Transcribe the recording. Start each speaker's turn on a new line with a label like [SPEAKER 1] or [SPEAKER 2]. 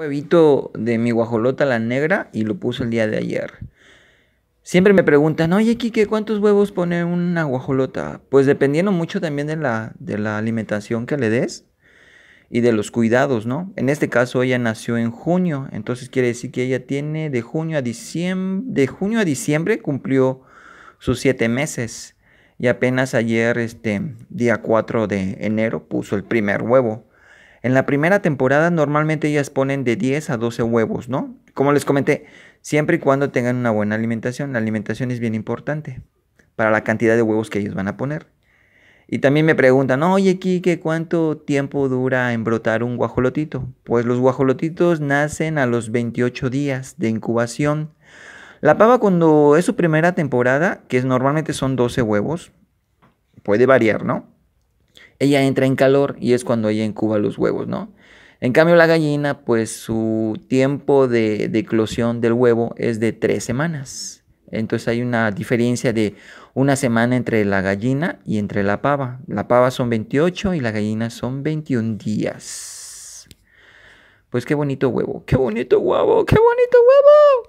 [SPEAKER 1] huevito de mi guajolota la negra y lo puso el día de ayer. Siempre me preguntan, oye Kike, ¿cuántos huevos pone una guajolota? Pues dependiendo mucho también de la, de la alimentación que le des y de los cuidados, ¿no? En este caso ella nació en junio, entonces quiere decir que ella tiene de junio a diciembre, de junio a diciembre cumplió sus siete meses y apenas ayer, este día 4 de enero, puso el primer huevo. En la primera temporada normalmente ellas ponen de 10 a 12 huevos, ¿no? Como les comenté, siempre y cuando tengan una buena alimentación. La alimentación es bien importante para la cantidad de huevos que ellos van a poner. Y también me preguntan, oye Kike, ¿cuánto tiempo dura en brotar un guajolotito? Pues los guajolotitos nacen a los 28 días de incubación. La pava cuando es su primera temporada, que normalmente son 12 huevos, puede variar, ¿no? ella entra en calor y es cuando ella incuba los huevos, ¿no? En cambio, la gallina, pues su tiempo de, de eclosión del huevo es de tres semanas. Entonces hay una diferencia de una semana entre la gallina y entre la pava. La pava son 28 y la gallina son 21 días. Pues qué bonito huevo, qué bonito huevo, qué bonito huevo.